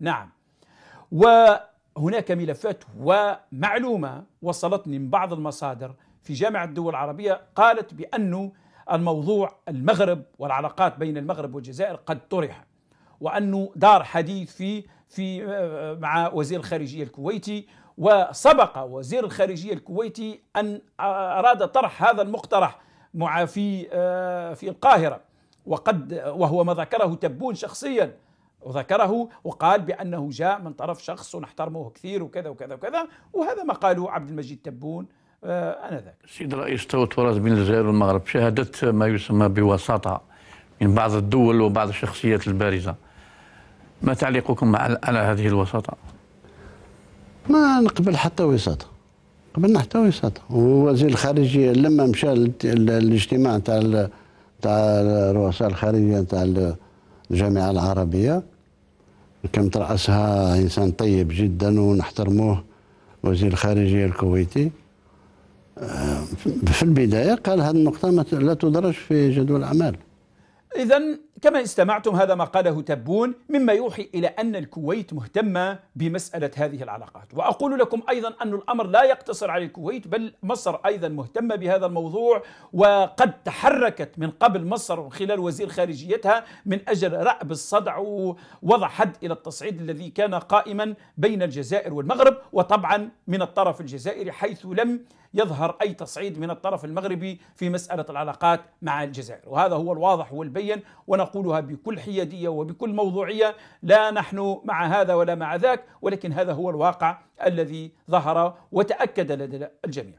نعم وهناك ملفات ومعلومة وصلتني من بعض المصادر في جامعة الدول العربية قالت بأنه الموضوع المغرب والعلاقات بين المغرب والجزائر قد طرح وأنه دار حديث في في مع وزير الخارجية الكويتي وسبق وزير الخارجية الكويتي أن أراد طرح هذا المقترح مع في آه، في القاهرة وقد وهو ما ذكره تبون شخصيا وذكره وقال بأنه جاء من طرف شخص ونحترمه كثير وكذا وكذا وكذا وهذا ما قاله عبد المجيد تبون آه، آنذاك سيد الرئيس تو تورد بين الجزائر والمغرب شهادة ما يسمى بوساطة من بعض الدول وبعض الشخصيات البارزة ما تعليقكم على هذه الوساطة؟ ما نقبل حتى وساطة قبلنا حتى وساطة ووزير الخارجية لما مشى الاجتماع تاع تاع الرؤساء الخارجية تاع الجامعة العربية كان ترأسها إنسان طيب جدا ونحترموه وزير الخارجية الكويتي آه، في البداية قال هذه النقطة لا تدرج في جدول الأعمال إذا كما استمعتم هذا ما قاله تبون مما يوحي إلى أن الكويت مهتمة بمسألة هذه العلاقات وأقول لكم أيضا أن الأمر لا يقتصر على الكويت بل مصر أيضا مهتمة بهذا الموضوع وقد تحركت من قبل مصر خلال وزير خارجيتها من أجل رأب الصدع ووضع حد إلى التصعيد الذي كان قائما بين الجزائر والمغرب وطبعا من الطرف الجزائري حيث لم يظهر أي تصعيد من الطرف المغربي في مسألة العلاقات مع الجزائر وهذا هو الواضح والبين ونقول أقولها بكل حيادية وبكل موضوعية لا نحن مع هذا ولا مع ذاك ولكن هذا هو الواقع الذي ظهر وتأكد لدى الجميع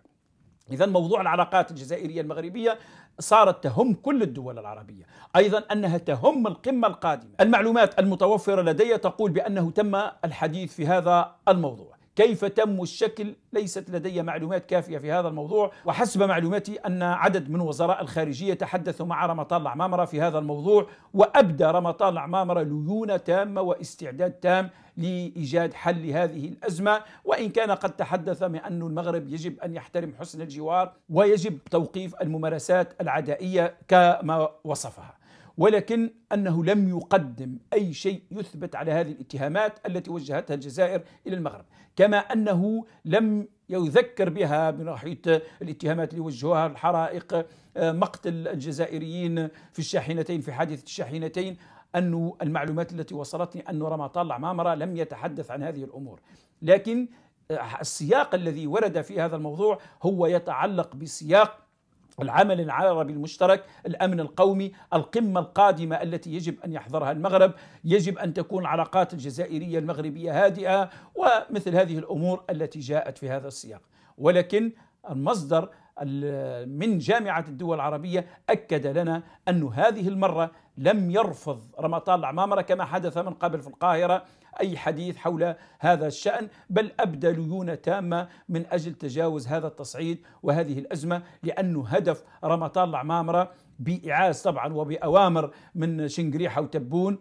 إذا موضوع العلاقات الجزائرية المغربية صارت تهم كل الدول العربية أيضا أنها تهم القمة القادمة المعلومات المتوفرة لدي تقول بأنه تم الحديث في هذا الموضوع كيف تم الشكل ليست لدي معلومات كافية في هذا الموضوع وحسب معلوماتي أن عدد من وزراء الخارجية تحدثوا مع رمطان العمامرة في هذا الموضوع وأبدى رمطان العمامرة ليونة تامة واستعداد تام لإيجاد حل لهذه الأزمة وإن كان قد تحدث من أن المغرب يجب أن يحترم حسن الجوار ويجب توقيف الممارسات العدائية كما وصفها ولكن أنه لم يقدم أي شيء يثبت على هذه الاتهامات التي وجهتها الجزائر إلى المغرب كما أنه لم يذكر بها من ناحية الاتهامات اللي وجهوها الحرائق آه، مقتل الجزائريين في الشاحنتين في حادثة الشاحنتين أن المعلومات التي وصلتني أن رمضان العمامرة لم يتحدث عن هذه الأمور لكن آه، السياق الذي ورد في هذا الموضوع هو يتعلق بسياق العمل العربي المشترك الامن القومي القمه القادمه التي يجب ان يحضرها المغرب يجب ان تكون العلاقات الجزائريه المغربيه هادئه ومثل هذه الامور التي جاءت في هذا السياق ولكن المصدر من جامعه الدول العربيه اكد لنا ان هذه المره لم يرفض رمضان العمامرة كما حدث من قبل في القاهرة أي حديث حول هذا الشأن بل أبدى ليونة تامة من أجل تجاوز هذا التصعيد وهذه الأزمة لأنه هدف رمضان العمامرة بإعاز طبعا وبأوامر من شنقريحة وتبون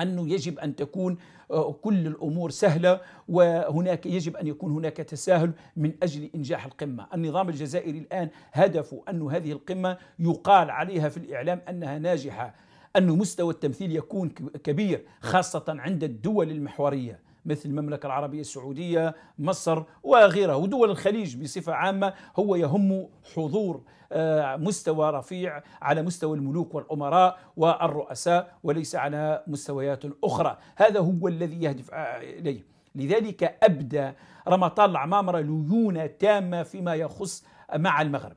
أنه يجب أن تكون آه، كل الأمور سهلة وهناك يجب أن يكون هناك تساهل من أجل إنجاح القمة النظام الجزائري الآن هدفه أن هذه القمة يقال عليها في الإعلام أنها ناجحة أن مستوى التمثيل يكون كبير خاصة عند الدول المحورية مثل المملكة العربية السعودية مصر وغيرها ودول الخليج بصفة عامة هو يهم حضور آه، مستوى رفيع على مستوى الملوك والأمراء والرؤساء وليس على مستويات أخرى هذا هو الذي يهدف آه، إليه لذلك أبدى رمضان العمامرة ليونة تامة فيما يخص مع المغرب